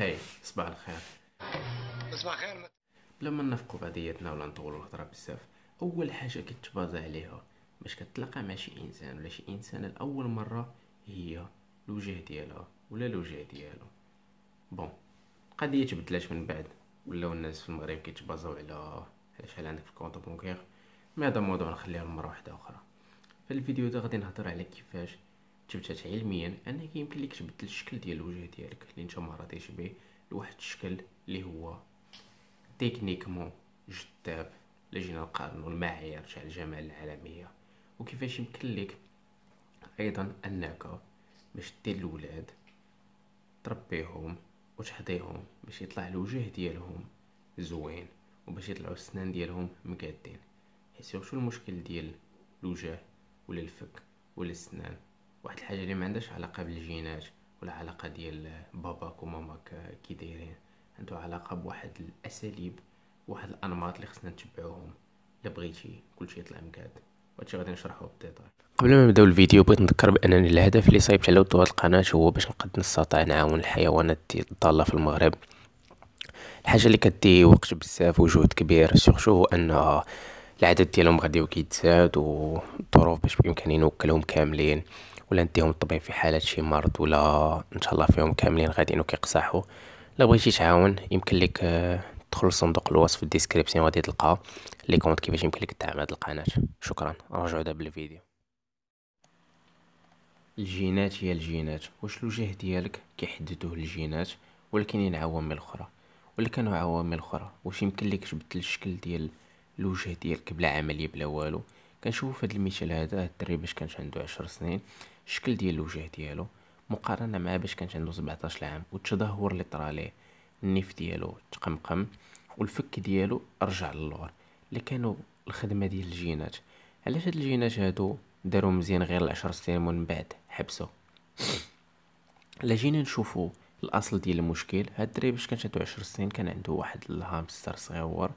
هاي صباح الخير صباح الخير بلا ما نفقوا بعضياتنا ولا نطولوا الهضره بزاف اول حاجه كتبازا عليها باش كتلقى مع شي انسان ولا شي انسانه لاول مره هي الوجه ديالها ولا الوجه ديالو بون القضيه تبدلات من بعد ولاو الناس في المغرب كيتبازاو على شحال عندك في الكونط بونكير مي هذا موضوع نخليه لمره واحده اخرى في الفيديو ده غادي نهضر على كيفاش تثبتات علميا انك يمكن لك تبدل الشكل ديال الوجه ديالك اللي انت راضيش به لواحد الشكل اللي هو تكنيكمون جذاب لجينا جينا نقارنوا المعايير تاع الجمال العالميه وكيفاش يمكن لك ايضا انك باش دير الاولاد تربيهم وتحضيهم باش يطلع الوجه ديالهم زوين وباش يطلعوا السنان ديالهم مقادين حيت شو المشكل ديال الوجه ولا الفك ولا السنان واحد الحاجه اللي ما عندهاش علاقه بالجينات ولا علاقه ديال باباك وماماك كي دايرين عنده علاقه بواحد الاساليب واحد الانماط اللي خصنا نتبعوهم الا بغيتي كلشي يطلع مقاد وهادشي غادي نشرحه بالديتاي قبل ما نبداو الفيديو بغيت نذكر بانني الهدف اللي صايبت على وضوء القناه هو باش نقد نستطع نعاون الحيوانات الضاله في المغرب الحاجه اللي كدي وقت بزاف وجهد كبير سورتو هو ان العدد ديالهم غادي يزاد والظروف باش بامكاني نوكلهم كاملين ولا نديهم الطبيب في حاله شي مرض ولا ان شاء الله فيهم كاملين غاديين وكيقصحوا لا بغيتي تعاون يمكن لك آه، تدخل لصندوق الوصف في الديسكريبسيون غادي تلقى لي كونط كيفاش يمكن لك تدعم هاد القناه شكرا رجعوا دابا الفيديو الجينات هي الجينات واش الوجه ديالك كيحددوه الجينات ولكن عوامل الاخرى ولا كانوا عوامل اخرى واش يمكن لك تبدل الشكل ديال الوجه ديالك بلا عمليه بلا والو في هاد المثال هذا الدري باش كانش عنده عشر سنين الشكل ديال الوجه ديالو مقارنه مع باش كانت عنده 17 عام والتدهور اللي طرا ليه النيف ديالو تقمقم والفك ديالو رجع للور اللي كانوا الخدمه ديال الجينات علاش هاد الجينات هادو داروا مزيان غير العشر سنين من بعد حبسو الا جينا نشوفوا الاصل ديال المشكل هاد الدري باش كان عنده 10 سنين كان عنده واحد الهامستر صغيور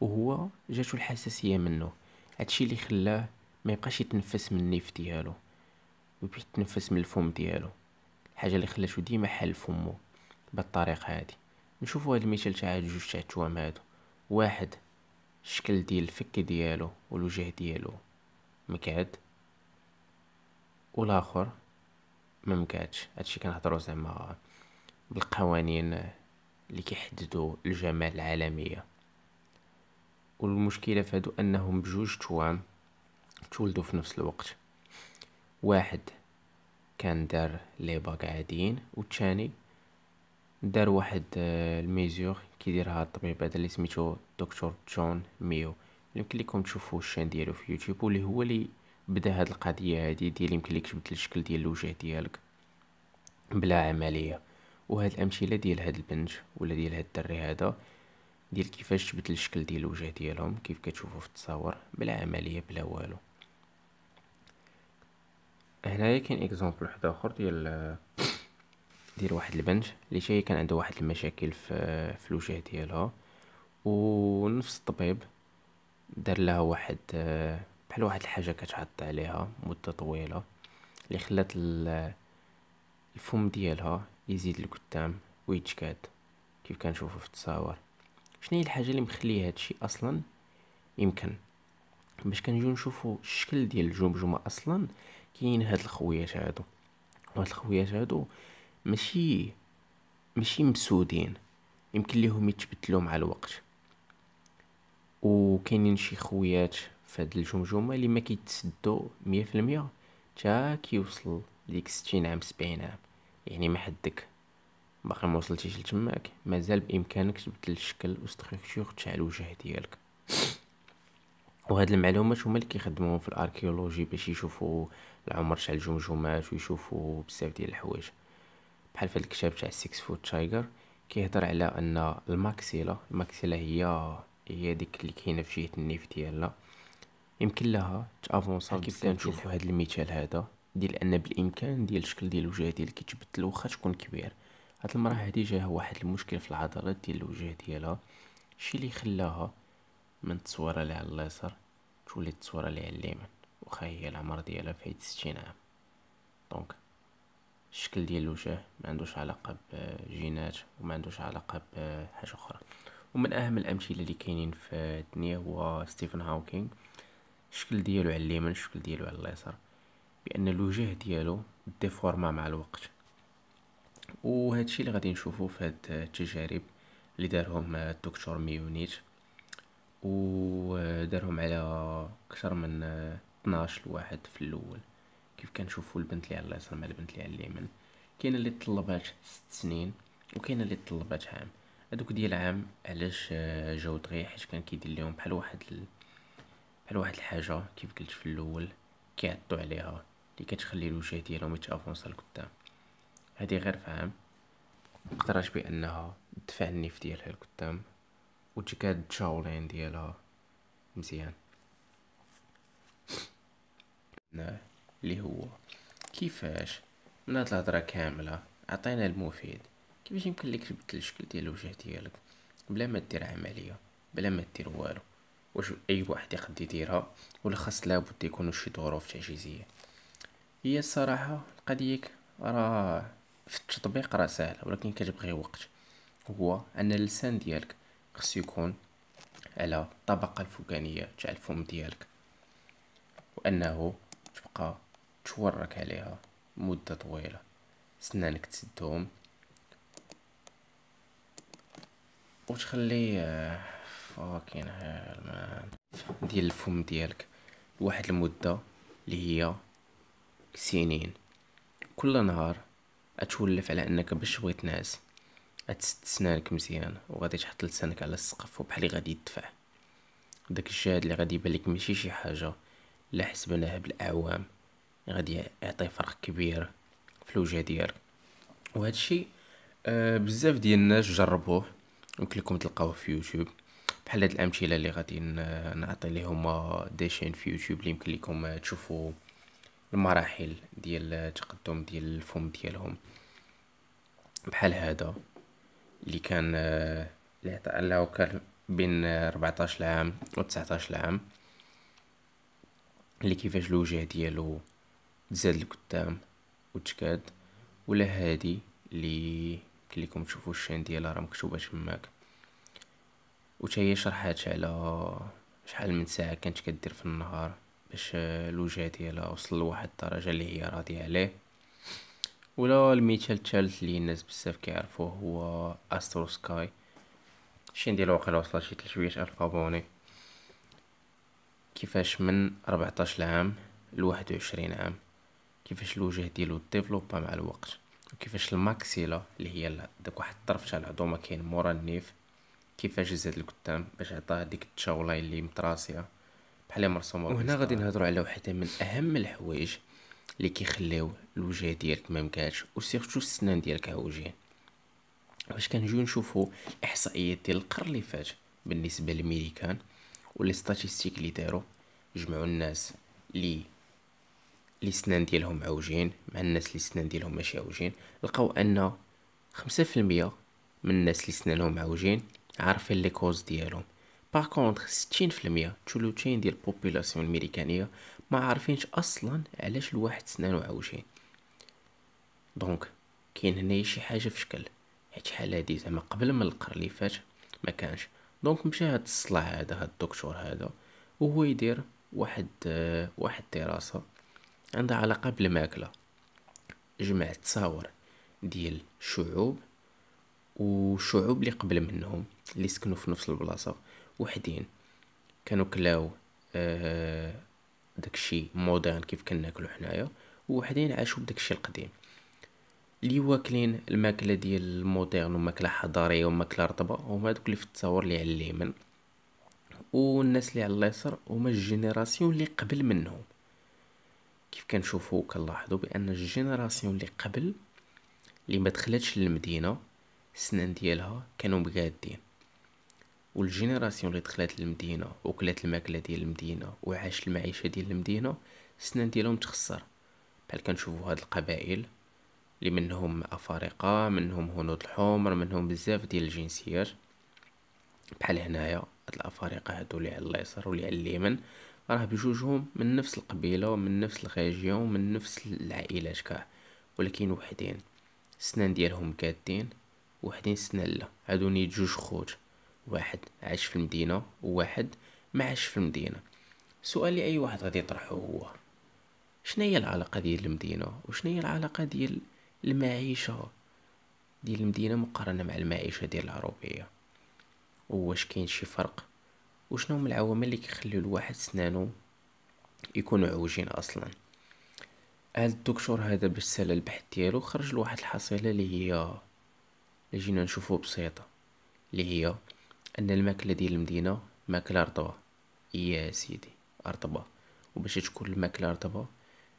وهو جاتو الحساسيه منه هادشي اللي خلاه ما يبقاش يتنفس من النيف ديالو وبدات تنفس من الفم ديالو الحاجه اللي خلاتو ديما حل فمو بالطريقه هادي نشوفوا هاد المثال تاع هاد جوج تاع التوام هادو واحد الشكل ديال الفك ديالو والوجه ديالو مكعد والاخر ما مكعدش هادشي كنهضروا زعما بالقوانين اللي كيحددوا الجمال العالميه والمشكله في هادو انهم بجوج توام تولدوا في نفس الوقت واحد كان دار لي باك عاديين والتاني دار واحد آه، الميزور كيديرها الطبيب هذا اللي سميتو دكتور جون ميو يمكن لكم تشوفوا الشان ديالو في يوتيوب واللي هو اللي بدا هاد القضيه هادي ديال يمكن لك تبدل الشكل ديال الوجه ديالك بلا عمليه وهاد الامثله ديال هاد البنت ولا ديال هاد الدري هذا ديال كيفاش تبدل الشكل ديال الوجه ديالهم كيف كتشوفوا في التصاور بلا عمليه بلا والو هنايا كاين اكزومبل واحد اخر ديال ديال واحد البنت اللي شي كان عندها واحد المشاكل في في الوجه ديالها ونفس الطبيب دار لها واحد بحال واحد الحاجه كتعط عليها مده طويله اللي خلات الفم ديالها يزيد لقدام ويتشكاد كيف كنشوفو في التصاور شنو هي الحاجه اللي مخليه هادشي اصلا يمكن باش كنجيو نشوفو الشكل ديال الجمجمه اصلا كاين هاد الخويات هادو وهاد الخويات هادو ماشي ماشي مسودين يمكن ليهم يتبدلوا مع الوقت وكاينين شي خويات في هاد الجمجمه اللي ما كيتسدوا 100% حتى كيوصل ليك 60 عام 70 عام يعني ما حدك باقي ما وصلتيش لتماك مازال بامكانك تبدل الشكل وستركتور تاع الوجه ديالك وهاد المعلومات هما اللي كيخدموهم في الاركيولوجي باش يشوفوا العمر تاع الجمجمات ويشوفوا بزاف ديال الحوايج بحال في الكتاب تاع 6 فوت تايجر كيهضر على ان الماكسيلا الماكسيلا هي هي ديك اللي كاينه في جهه النيف ديالنا يمكن لها تافونسا كيف كنشوفوا هذا المثال هذا ديال ان بالامكان ديال الشكل ديال الوجه ديالك كيتبدل واخا تكون كبير هاد المراه هادي جاها واحد المشكل في العضلات ديال الوجه ديالها الشي اللي خلاها من التصويره على اليسار تولي التصويره على اليمين وخا هي العمر ديالها في حيت ستين عام دونك الشكل ديال الوجه ما عندوش علاقه بجينات وما عندوش علاقه بحاجه اخرى ومن اهم الامثله اللي كاينين في الدنيا هو ستيفن هاوكينغ الشكل ديالو على اليمين الشكل ديالو على اليسار بان الوجه ديالو ديفورما مع الوقت وهذا الشيء اللي غادي نشوفه في هاد التجارب اللي دارهم الدكتور ميونيت ودارهم على اكثر من 12 لواحد في الاول كيف كنشوفوا البنت اللي على اليسار مع البنت اللي على اليمين كاين اللي طلبات ست سنين وكاين اللي طلبات عام هادوك ديال عام علاش آه، جاو دغيا حيت كان كيدير لهم بحال واحد ال... بحال واحد الحاجه كيف قلت في الاول كيعطوا عليها اللي كتخلي الوجه ديالهم يتافونس لقدام هذه غير فهم اقترح بانها تدفع النيف ديالها لقدام وتكاد تشاولين ديالها مزيان عندنا اللي هو كيفاش من هاد الهضره كامله عطينا المفيد كيفاش يمكن لك تبدل الشكل ديال الوجه ديالك بلا ما دير عمليه بلا ما دير والو واش اي واحد يقد يديرها ولا خاص لابد يكونوا شي ظروف تعجيزيه هي الصراحه القضيه راه في التطبيق راه سهله ولكن كتبغي وقت هو ان اللسان ديالك خصو يكون على الطبقه الفوقانيه تاع الفم ديالك وانه تبقى تورك عليها مدة طويلة سنانك تسدهم وتخلي فاكين هيل مان ديال الفم ديالك لواحد المدة اللي هي سنين كل نهار اتولف على انك باش بغيت تنعس اتسد سنانك مزيان وغادي تحط لسانك على السقف وبحال غادي يدفع داك الجهد اللي غادي يبان لك ماشي شي حاجه الا حسبناها بالاعوام غادي يعطي فرق كبير في الوجه ديالك وهذا الشيء آه، بزاف ديال الناس جربوه يمكن لكم تلقاوه في يوتيوب بحال هاد الامثله اللي غادي نعطي لهم دي شين في يوتيوب اللي يمكن لكم تشوفوا المراحل ديال التقدم ديال الفم ديالهم بحال هذا اللي كان آه، اللي كان بين 14 عام و 19 عام اللي كيفاش الوجه ديالو تزاد لقدام وتكاد ولا هادي اللي يمكن لكم تشوفوا الشين ديالها راه مكتوبه تماك و هي شرحات على شحال من ساعه كانت كدير في النهار باش الوجه ديالها وصل لواحد الدرجه اللي هي راضيه عليه ولا المثال الثالث اللي الناس بزاف كيعرفوه هو استرو سكاي الشين ديالو واقيلا وصل شي 300 الف ابوني كيفاش من 14 عام لواحد 21 عام كيفاش الوجه ديالو ديفلوبا مع الوقت وكيفاش الماكسيلا اللي هي داك واحد الطرف تاع العظمه كاين مورا النيف كيفاش زاد لقدام باش عطاه ديك التشاولاي اللي متراسيه بحال مرسومه وهنا غادي نهضروا على واحد من اهم الحوايج اللي كيخليو الوجه ديالك ما مكاش وسيرتو السنان ديالك عوجين باش كنجيو نشوفوا الاحصائيات ديال القرن اللي فات بالنسبه للميريكان ولي ستاتيستيك اللي دارو جمعوا الناس لي لي سنان ديالهم عوجين مع الناس لي سنان ديالهم ماشي عوجين لقاو ان خمسة في المية من الناس لي سنانهم عوجين عارفين لي كوز ديالهم باغ كونطخ ستين في المية تلوتين ديال بوبيلاسيون الميريكانية ما عارفينش اصلا علاش الواحد سنانو عوجين دونك كاين هنايا شي حاجه في شكل حيت الحالة هادي زعما قبل من القرن اللي فات ما كانش دونك مشى هاد الصلاح هذا هاد الدكتور هذا وهو يدير واحد آه، واحد دراسه عندها علاقه بالماكله جمع تصاور ديال شعوب وشعوب اللي قبل منهم اللي سكنوا في نفس البلاصه وحدين كانوا كلاو آه، داكشي مودرن كيف كناكلو حنايا وحدين عاشوا بداكشي القديم اللي واكلين الماكله ديال الموديرن وماكله حضاريه وماكله رطبه هما دوك اللي في التصاور اللي على اليمين والناس اللي على اليسار هما الجينيراسيون اللي قبل منهم كيف كنشوفوا كنلاحظوا بان الجينيراسيون اللي قبل اللي ما دخلتش للمدينه السنان ديالها كانوا مقادين والجينيراسيون اللي دخلت للمدينه وكلات الماكله ديال المدينه وعاش المعيشه ديال المدينه السنان ديالهم تخسر بحال كنشوفوا هاد القبائل اللي منهم افارقه منهم هنود الحمر منهم بزاف ديال الجنسيات بحال هنايا هاد الافارقه هادو اللي على اليسار واللي على اليمن راه بجوجهم من نفس القبيله ومن نفس الغاجيه ومن نفس العائلات كاع ولكن وحدين السنان ديالهم كادين وحدين سنان لا هادو نيت جوج خوت واحد عاش في المدينه وواحد ما عاش في المدينه سؤال اي واحد غادي يطرحه هو شنو هي العلاقه ديال المدينه وشنو هي العلاقه ديال المعيشة ديال المدينة مقارنة مع المعيشة ديال العروبية واش كاين شي فرق وشنو هما العوامل اللي كيخليو الواحد سنانو يكونوا عوجين اصلا هاد الدكتور هذا باش سال البحث ديالو خرج لواحد الحصيله اللي هي اللي جينا نشوفو بسيطه اللي هي ان الماكله ديال المدينه ماكله رطبه يا سيدي رطبه وباش تكون الماكله رطبه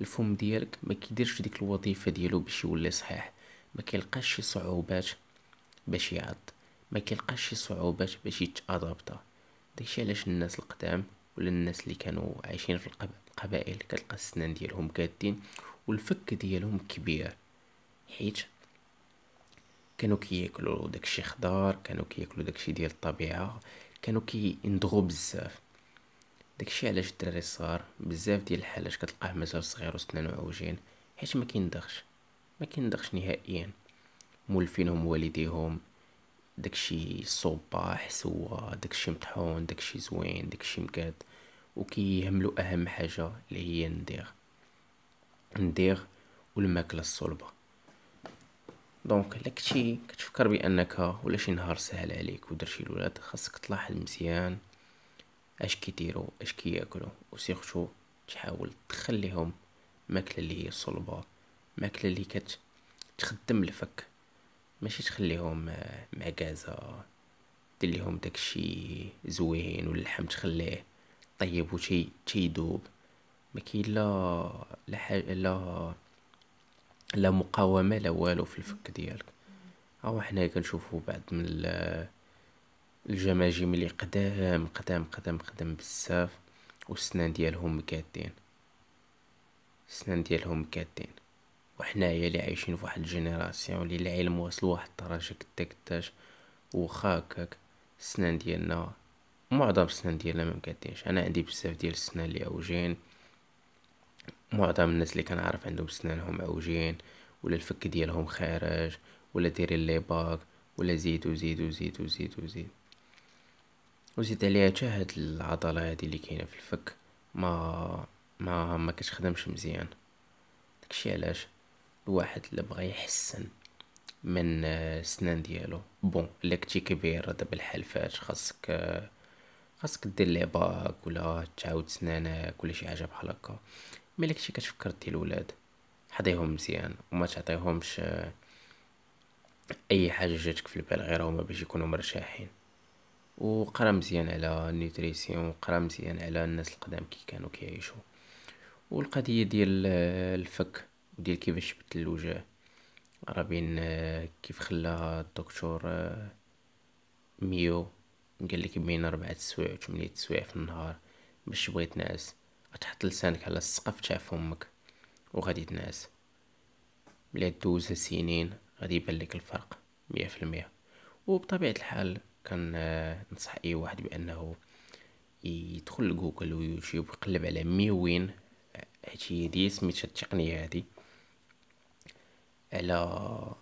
الفم ديالك ما كيديرش ديك الوظيفه ديالو باش يولي صحيح ما كيلقاش شي صعوبات باش يعض ما كيلقاش شي صعوبات باش يتادابتا داكشي علاش الناس القدام ولا الناس اللي كانوا عايشين في القبائل كتلقى السنان ديالهم قادين والفك ديالهم كبير حيت كانوا كياكلوا داكشي خضار كانوا كياكلوا داكشي ديال الطبيعه كانوا كيندغوا بزاف داكشي علاش الدراري الصغار بزاف ديال الحالات كتلقاه مازال صغير وسنانو عوجين حيت ما كيندغش ما كيندغش نهائيا مولفينهم والديهم داكشي صباح سوا داكشي مطحون داكشي زوين داكشي مكاد وكيهملو اهم حاجه اللي هي النديغ النديغ والماكله الصلبه دونك الا كنتي كتفكر بانك ولا شي نهار سهل عليك ودرتي الولاد خاصك تلاحظ مزيان اش كيديروا اش كياكلوا وسيرتو تحاول تخليهم ماكله اللي هي صلبه ماكله اللي كت تخدم الفك ماشي تخليهم آه، معكازه دير لهم داكشي زوين واللحم تخليه طيب وشي تيدوب ما كاين لا لا حاجه لا لا مقاومه لا والو في الفك ديالك او حنا كنشوفوا بعض من الجماجم اللي قدام قدام قدام قدام بزاف والسنان ديالهم مكادين السنان ديالهم مكادين وحنايا اللي عايشين فواحد الجينيراسيون اللي العلم واصل واحد الدرجه كدا كداش وخا هكاك السنان ديالنا معظم السنان ديالنا ما مكادينش انا عندي بزاف ديال السنان اللي عوجين معظم الناس اللي كنعرف عندهم سنانهم عوجين ولا الفك ديالهم خارج ولا دايرين لي باك ولا زيد وزيد وزيد وزيد وزيد وزيد عليها حتى هاد العضله هادي اللي كاينه في الفك ما ما ما كتخدمش مزيان داكشي علاش الواحد اللي بغى يحسن من آه، السنان ديالو بون الا كنتي كبير دابا الحال خاصك آه، خاصك دير لي باك ولا تعاود سنانك ولا شي حاجه بحال هكا الا كنتي كتفكر دير الولاد حضيهم مزيان وما تعطيهمش آه، اي حاجه جاتك في البال غير هما باش يكونوا مرتاحين وقرا مزيان على النيوتريسيون وقرا مزيان على الناس القدام كي كانوا كيعيشوا والقضيه ديال الفك وديال كيفاش تبدل الوجه راه بين آه، كيف خلاها الدكتور آه، ميو قال لك بين 4 السوايع و 8 السوايع في النهار باش بغيت تنعس غتحط لسانك على السقف تاع فمك وغادي تنعس ملي دوز سنين غادي يبان لك الفرق مية في وبطبيعة الحال كان آه، نصح اي واحد بانه يدخل لجوجل ويوتيوب يقلب على ميوين آه، هادشي هادي سميتها التقنيه هادي على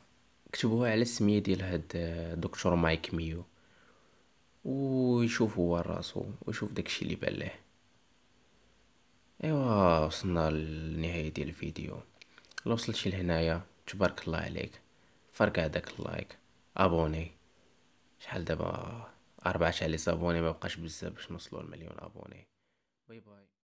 كتبوها على السميه ديال هاد آه، دكتور مايك ميو ويشوف هو راسو ويشوف داكشي اللي بان ليه ايوا وصلنا لنهاية ديال الفيديو لو وصلتي لهنايا تبارك الله عليك فرقع داك اللايك ابوني شحال دابا أربعة شهر اللي صابوني مبقاش بزاف باش نوصلو المليون ابوني باي باي